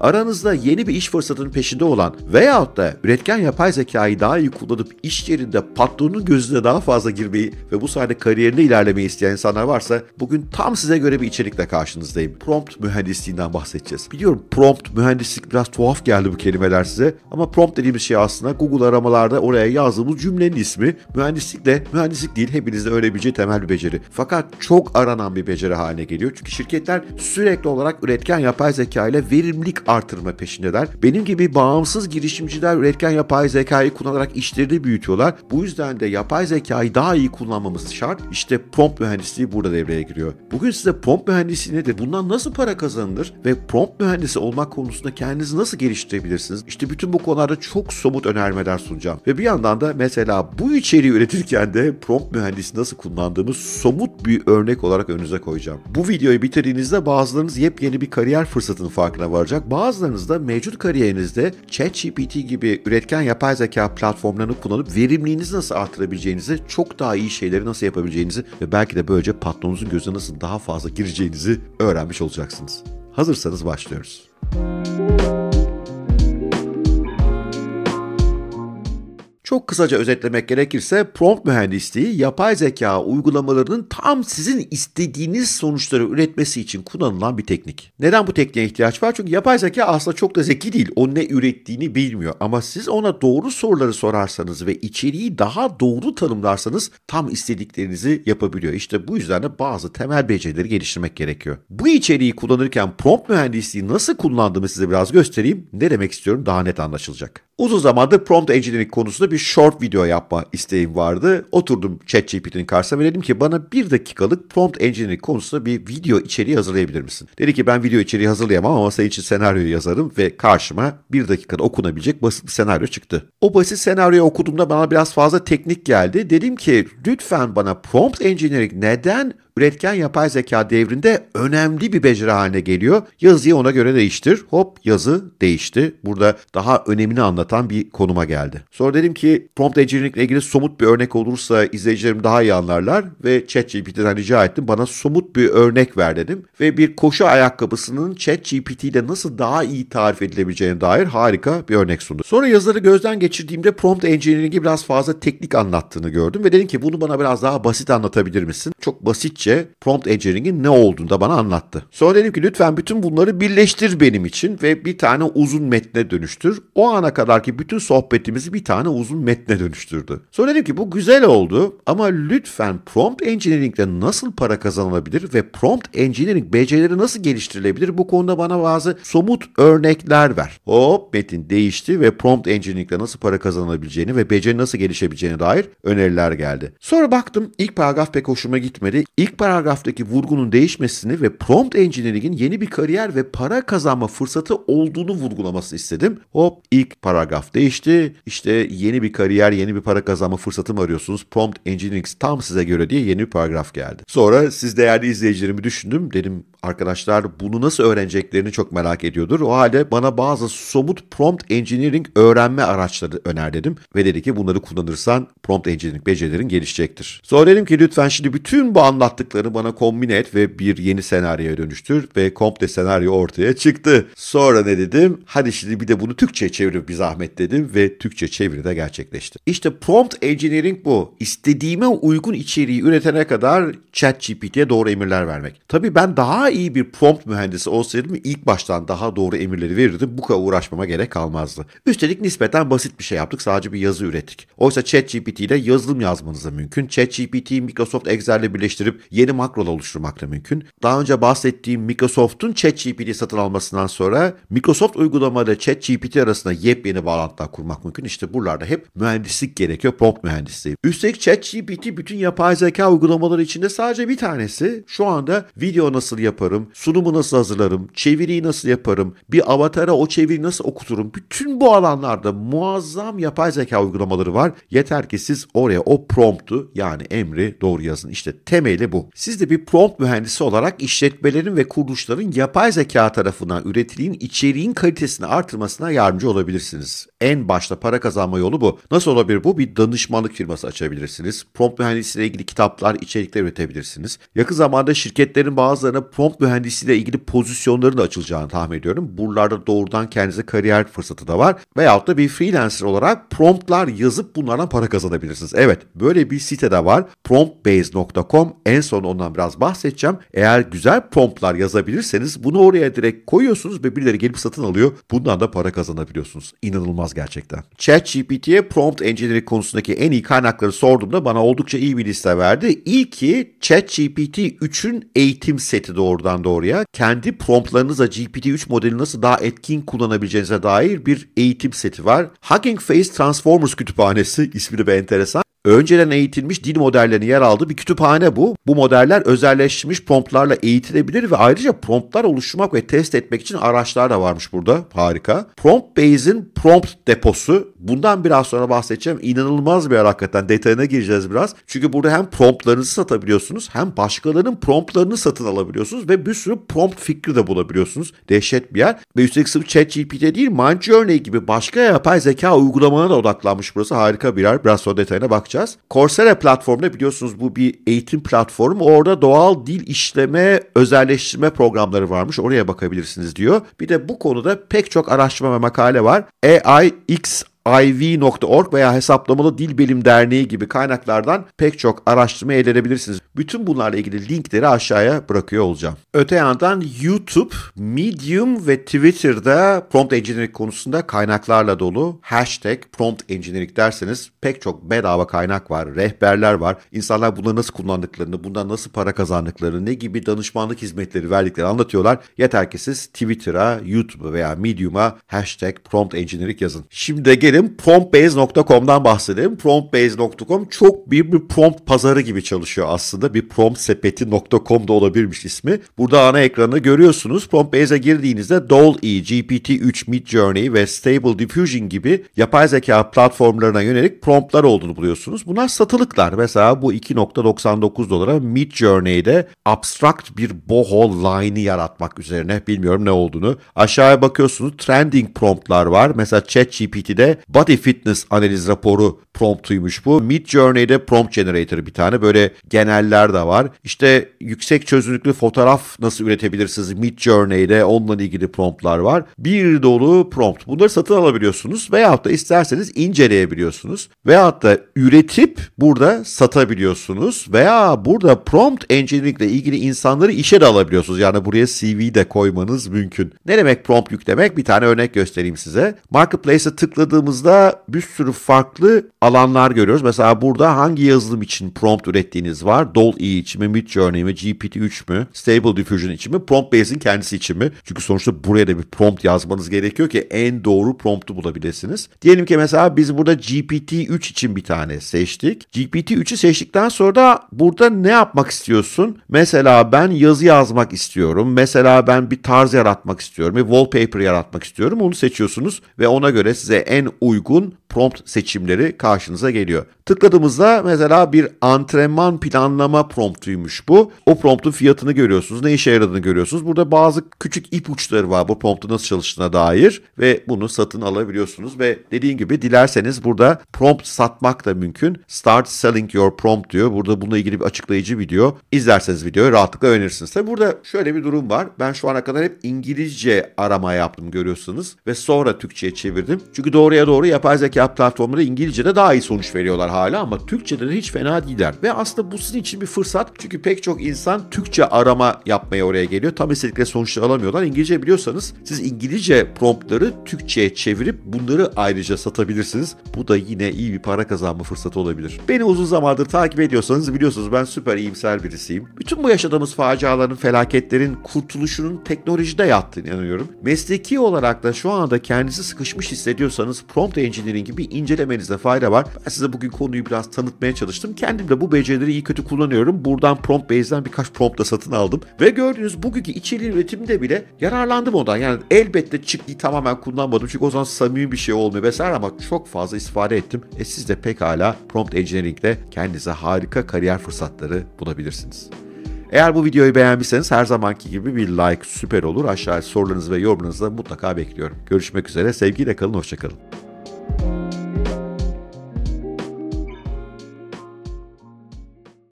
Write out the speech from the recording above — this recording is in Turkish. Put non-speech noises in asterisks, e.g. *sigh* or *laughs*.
Aranızda yeni bir iş fırsatının peşinde olan veyahut da üretken yapay zekayı daha iyi kullanıp iş yerinde patronun gözüne daha fazla girmeyi ve bu sayede kariyerinde ilerlemeyi isteyen insanlar varsa bugün tam size göre bir içerikle karşınızdayım. Prompt mühendisliğinden bahsedeceğiz. Biliyorum prompt mühendislik biraz tuhaf geldi bu kelimeler size ama prompt dediğimiz şey aslında Google aramalarda oraya yazdığımız cümlenin ismi. Mühendislik de mühendislik değil hepinizde öğrenebileceği temel bir beceri. Fakat çok aranan bir beceri haline geliyor. Çünkü şirketler sürekli olarak üretken yapay zeka ile verimlilik artırma peşindeler. Benim gibi bağımsız girişimciler üretken yapay zekayı kullanarak işlerini büyütüyorlar. Bu yüzden de yapay zekayı daha iyi kullanmamız şart. İşte prompt mühendisliği burada devreye giriyor. Bugün size prompt mühendisliği nedir? Bundan nasıl para kazanılır? Ve prompt mühendisi olmak konusunda kendinizi nasıl geliştirebilirsiniz? İşte bütün bu konularda çok somut önermeler sunacağım. Ve bir yandan da mesela bu içeriği üretirken de prompt mühendisi nasıl kullandığımız somut bir örnek olarak önünüze koyacağım. Bu videoyu bitirdiğinizde bazılarınız yepyeni bir kariyer fırsatının farkına varacak. Bazılarınız da mevcut kariyerinizde ChatGPT gibi üretken yapay zeka platformlarını kullanıp verimliliğinizi nasıl artırabileceğinizi, çok daha iyi şeyleri nasıl yapabileceğinizi ve belki de böylece patronunuzun gözüne nasıl daha fazla gireceğinizi öğrenmiş olacaksınız. Hazırsanız başlıyoruz. Müzik Çok kısaca özetlemek gerekirse prompt mühendisliği yapay zeka uygulamalarının tam sizin istediğiniz sonuçları üretmesi için kullanılan bir teknik. Neden bu tekniğe ihtiyaç var? Çünkü yapay zeka aslında çok da zeki değil. O ne ürettiğini bilmiyor ama siz ona doğru soruları sorarsanız ve içeriği daha doğru tanımlarsanız tam istediklerinizi yapabiliyor. İşte bu yüzden de bazı temel becerileri geliştirmek gerekiyor. Bu içeriği kullanırken prompt mühendisliği nasıl kullandığımı size biraz göstereyim. Ne demek istiyorum daha net anlaşılacak. Uzun zamandır prompt engineering konusunda bir short video yapma isteğim vardı. Oturdum ChatGPT'nin karşısına ve dedim ki bana bir dakikalık prompt engineering konusunda bir video içeriği hazırlayabilir misin? Dedi ki ben video içeriği hazırlayamam ama senin için senaryoyu yazarım ve karşıma bir dakikada okunabilecek basit bir senaryo çıktı. O basit senaryoyu okuduğumda bana biraz fazla teknik geldi. Dedim ki lütfen bana prompt engineering neden Üretken yapay zeka devrinde önemli bir beceri haline geliyor. Yazıyı ona göre değiştir. Hop yazı değişti. Burada daha önemini anlatan bir konuma geldi. Sonra dedim ki prompt ile ilgili somut bir örnek olursa izleyicilerim daha iyi anlarlar ve ChatGPT'den rica ettim. Bana somut bir örnek ver dedim ve bir koşu ayakkabısının ChatGPT ile nasıl daha iyi tarif edilebileceğine dair harika bir örnek sundu. Sonra yazıları gözden geçirdiğimde prompt engineering'i biraz fazla teknik anlattığını gördüm ve dedim ki bunu bana biraz daha basit anlatabilir misin? Çok basitçe basitçe prompt engineering'in ne olduğunu da bana anlattı. Sonra dedim ki lütfen bütün bunları birleştir benim için ve bir tane uzun metne dönüştür. O ana kadarki bütün sohbetimizi bir tane uzun metne dönüştürdü. Sonra dedim ki bu güzel oldu ama lütfen prompt engineering'de nasıl para kazanılabilir ve prompt engineering becerileri nasıl geliştirilebilir bu konuda bana bazı somut örnekler ver. Hop metin değişti ve prompt engineering'de nasıl para kazanılabileceğini ve beceri nasıl gelişebileceğine dair öneriler geldi. Sonra baktım ilk paragraf pek hoşuma gitmedi. İlk ilk paragraftaki vurgunun değişmesini ve prompt engineering'in yeni bir kariyer ve para kazanma fırsatı olduğunu vurgulamasını istedim. Hop ilk paragraf değişti. İşte yeni bir kariyer, yeni bir para kazanma fırsatı mı arıyorsunuz? Prompt engineering tam size göre diye yeni bir paragraf geldi. Sonra siz değerli izleyicilerimi düşündüm. Dedim arkadaşlar bunu nasıl öğreneceklerini çok merak ediyordur. O halde bana bazı somut prompt engineering öğrenme araçları öner dedim. Ve dedi ki bunları kullanırsan prompt engineering becerilerin gelişecektir. Sonra dedim ki lütfen şimdi bütün bu anlat yaptıklarını bana kombine et ve bir yeni senaryoya dönüştür ve komple senaryo ortaya çıktı. Sonra ne dedim? Hadi şimdi bir de bunu Türkçe'ye çevirip bir zahmet dedim ve Türkçe çeviri de gerçekleşti. İşte prompt engineering bu. İstediğime uygun içeriği üretene kadar Chat ChatGPT'ye doğru emirler vermek. Tabii ben daha iyi bir prompt mühendisi olsaydım ilk baştan daha doğru emirleri verirdim. Bu kadar uğraşmama gerek kalmazdı. Üstelik nispeten basit bir şey yaptık. Sadece bir yazı ürettik. Oysa Chat GPT ile yazılım yazmanız da mümkün. Chat ChatGPT'yi Microsoft Excel'le birleştirip yeni makrolar oluşturmak da mümkün. Daha önce bahsettiğim Microsoft'un ChatGPT satın almasından sonra Microsoft uygulamada ChatGPT arasında yepyeni bağlantılar kurmak mümkün. İşte buralarda hep mühendislik gerekiyor, prompt mühendisliği. Üstelik ChatGPT bütün yapay zeka uygulamaları içinde sadece bir tanesi. Şu anda video nasıl yaparım, sunumu nasıl hazırlarım, çeviriyi nasıl yaparım, bir avatara o çeviriyi nasıl okuturum. Bütün bu alanlarda muazzam yapay zeka uygulamaları var. Yeter ki siz oraya o promptu yani emri doğru yazın. İşte temeli bu bu. Siz de bir prompt mühendisi olarak işletmelerin ve kuruluşların yapay zeka tarafından üretiliğin içeriğin kalitesini artırmasına yardımcı olabilirsiniz. En başta para kazanma yolu bu. Nasıl olabilir bu? Bir danışmanlık firması açabilirsiniz. Prompt mühendisliğiyle ilgili kitaplar, içerikler üretebilirsiniz. Yakın zamanda şirketlerin bazılarına prompt mühendisliğiyle ilgili pozisyonların da açılacağını tahmin ediyorum. Buralarda doğrudan kendinize kariyer fırsatı da var. Veyahut da bir freelancer olarak promptlar yazıp bunlardan para kazanabilirsiniz. Evet böyle bir site de var. promptbase.com en son ondan biraz bahsedeceğim. Eğer güzel promptlar yazabilirseniz bunu oraya direkt koyuyorsunuz ve birileri gelip satın alıyor. Bundan da para kazanabiliyorsunuz. İnanılmaz inanılmaz gerçekten. ChatGPT'ye prompt engineering konusundaki en iyi kaynakları sorduğumda bana oldukça iyi bir liste verdi. İyi ki ChatGPT 3'ün eğitim seti doğrudan doğruya kendi promptlarınızla GPT-3 modeli nasıl daha etkin kullanabileceğinize dair bir eğitim seti var. Hugging Face Transformers kütüphanesi *laughs* ismi de enteresan önceden eğitilmiş dil modellerini yer aldığı bir kütüphane bu. Bu modeller özelleşmiş promptlarla eğitilebilir ve ayrıca promptlar oluşturmak ve test etmek için araçlar da varmış burada. Harika. Prompt Base'in prompt deposu Bundan biraz sonra bahsedeceğim. İnanılmaz bir yer hakikaten. Detayına gireceğiz biraz. Çünkü burada hem promptlarınızı satabiliyorsunuz hem başkalarının promptlarını satın alabiliyorsunuz ve bir sürü prompt fikri de bulabiliyorsunuz. Dehşet bir yer. Ve üstelik sırf ChatGPT değil Midjourney gibi başka yapay zeka uygulamana da odaklanmış burası. Harika bir yer. Biraz sonra detayına bakacağız. Coursera platformunda biliyorsunuz bu bir eğitim platformu. Orada doğal dil işleme, özelleştirme programları varmış. Oraya bakabilirsiniz diyor. Bir de bu konuda pek çok araştırma ve makale var. AI X iv.org veya Hesaplamalı Dil Bilim Derneği gibi kaynaklardan pek çok araştırma elde edebilirsiniz. Bütün bunlarla ilgili linkleri aşağıya bırakıyor olacağım. Öte yandan YouTube, Medium ve Twitter'da prompt engineering konusunda kaynaklarla dolu. Hashtag prompt engineering derseniz pek çok bedava kaynak var, rehberler var. İnsanlar bunları nasıl kullandıklarını, bundan nasıl para kazandıklarını, ne gibi danışmanlık hizmetleri verdiklerini anlatıyorlar. Yeter ki siz Twitter'a, YouTube'a veya Medium'a hashtag prompt engineering yazın. Şimdi gelin bahsedelim. Promptbase.com'dan bahsedelim. Promptbase.com çok büyük bir prompt pazarı gibi çalışıyor aslında. Bir prompt sepeti.com da olabilirmiş ismi. Burada ana ekranı görüyorsunuz. Promptbase'e girdiğinizde DALL-E, GPT-3, Midjourney ve Stable Diffusion gibi yapay zeka platformlarına yönelik promptlar olduğunu buluyorsunuz. Bunlar satılıklar. Mesela bu 2.99 dolara Midjourney'de abstract bir boho line'ı yaratmak üzerine bilmiyorum ne olduğunu. Aşağıya bakıyorsunuz trending promptlar var. Mesela ChatGPT'de Body Fitness analiz raporu promptuymuş bu. Mid Journey'de prompt generator bir tane böyle geneller de var. İşte yüksek çözünürlüklü fotoğraf nasıl üretebilirsiniz Mid Journey'de onunla ilgili promptlar var. Bir dolu prompt. Bunları satın alabiliyorsunuz veyahut da isterseniz inceleyebiliyorsunuz. Veyahut da üretip burada satabiliyorsunuz veya burada prompt engineering ile ilgili insanları işe de alabiliyorsunuz. Yani buraya CV de koymanız mümkün. Ne demek prompt yüklemek? Bir tane örnek göstereyim size. Marketplace'e tıkladığım baktığımızda bir sürü farklı alanlar görüyoruz. Mesela burada hangi yazılım için prompt ürettiğiniz var? DALL-E için mi, Midjourney mi, GPT-3 mü, Stable Diffusion için mi, Prompt Base'in kendisi için mi? Çünkü sonuçta buraya da bir prompt yazmanız gerekiyor ki en doğru promptu bulabilirsiniz. Diyelim ki mesela biz burada GPT-3 için bir tane seçtik. GPT-3'ü seçtikten sonra da burada ne yapmak istiyorsun? Mesela ben yazı yazmak istiyorum. Mesela ben bir tarz yaratmak istiyorum. Bir wallpaper yaratmak istiyorum. Onu seçiyorsunuz ve ona göre size en uygun prompt seçimleri karşınıza geliyor. Tıkladığımızda mesela bir antrenman planlama promptuymuş bu. O promptun fiyatını görüyorsunuz, ne işe yaradığını görüyorsunuz. Burada bazı küçük ipuçları var bu promptun nasıl çalıştığına dair ve bunu satın alabiliyorsunuz ve dediğim gibi dilerseniz burada prompt satmak da mümkün. Start selling your prompt diyor. Burada bununla ilgili bir açıklayıcı video. İzlerseniz videoyu rahatlıkla öğrenirsiniz. Tabi burada şöyle bir durum var. Ben şu ana kadar hep İngilizce arama yaptım görüyorsunuz ve sonra Türkçe'ye çevirdim. Çünkü doğruya doğru yapay zeka zeka platformları İngilizce'de daha iyi sonuç veriyorlar hala ama Türkçe'de de hiç fena değiller. Ve aslında bu sizin için bir fırsat. Çünkü pek çok insan Türkçe arama yapmaya oraya geliyor. Tam istedikleri sonuçları alamıyorlar. İngilizce biliyorsanız siz İngilizce promptları Türkçe'ye çevirip bunları ayrıca satabilirsiniz. Bu da yine iyi bir para kazanma fırsatı olabilir. Beni uzun zamandır takip ediyorsanız biliyorsunuz ben süper iyimser birisiyim. Bütün bu yaşadığımız faciaların, felaketlerin kurtuluşunun teknolojide yattığını inanıyorum. Mesleki olarak da şu anda kendinizi sıkışmış hissediyorsanız prompt engineering gibi incelemenizde fayda var. Ben size bugün konuyu biraz tanıtmaya çalıştım. Kendim de bu becerileri iyi kötü kullanıyorum. Buradan prompt base'den birkaç prompt da satın aldım. Ve gördüğünüz bugünkü içeriğin üretiminde bile yararlandım ondan. Yani elbette çıktıyı tamamen kullanmadım. Çünkü o zaman samimi bir şey olmuyor vesaire ama çok fazla istifade ettim. E siz de pekala prompt engineering'de kendinize harika kariyer fırsatları bulabilirsiniz. Eğer bu videoyu beğenmişseniz her zamanki gibi bir like süper olur. Aşağıya sorularınızı ve yorumlarınızı da mutlaka bekliyorum. Görüşmek üzere, sevgiyle kalın, hoşçakalın.